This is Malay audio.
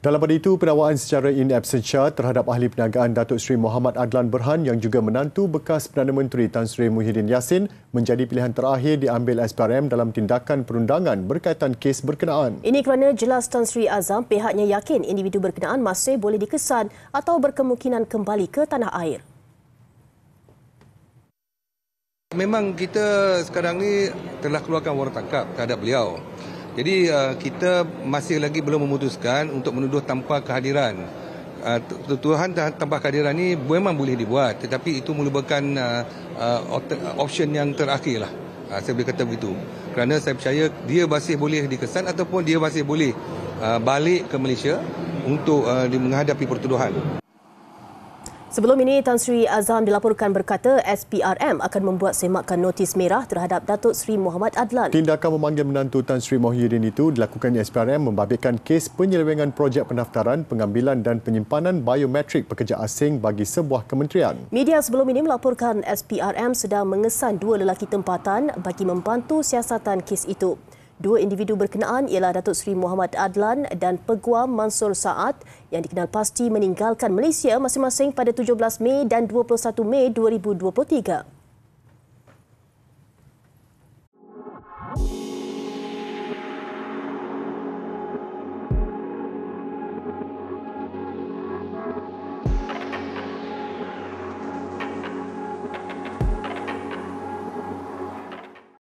Dalam pada itu, pendakwaan secara in absentia terhadap ahli perniagaan Datuk Seri Muhammad Adlan Berhan yang juga menantu bekas Perdana Menteri Tan Sri Muhyiddin Yassin menjadi pilihan terakhir diambil SPRM dalam tindakan perundangan berkaitan kes berkenaan. Ini kerana jelas Tan Sri Azam pihaknya yakin individu berkenaan masih boleh dikesan atau berkemungkinan kembali ke tanah air. Memang kita sekarang ni telah keluarkan warna tangkap terhadap beliau. Jadi uh, kita masih lagi belum memutuskan untuk menuduh tanpa kehadiran. Uh, tuduhan tanpa kehadiran ini memang boleh dibuat tetapi itu merupakan uh, uh, option yang terakhir lah. saya boleh kata begitu. Kerana saya percaya dia masih boleh dikesan ataupun dia masih boleh balik ke Malaysia untuk menghadapi pertuduhan. Sebelum ini, Tan Sri Azam dilaporkan berkata SPRM akan membuat semakan notis merah terhadap Datuk Sri Muhammad Adlan. Tindakan memanggil menantu Tan Sri Mohyuddin itu dilakukan SPRM membabitkan kes penyelewengan projek pendaftaran, pengambilan dan penyimpanan biometrik pekerja asing bagi sebuah kementerian. Media sebelum ini melaporkan SPRM sedang mengesan dua lelaki tempatan bagi membantu siasatan kes itu. Dua individu berkenaan ialah Datuk Seri Muhammad Adlan dan Peguam Mansur Saad yang dikenal pasti meninggalkan Malaysia masing-masing pada 17 Mei dan 21 Mei 2023.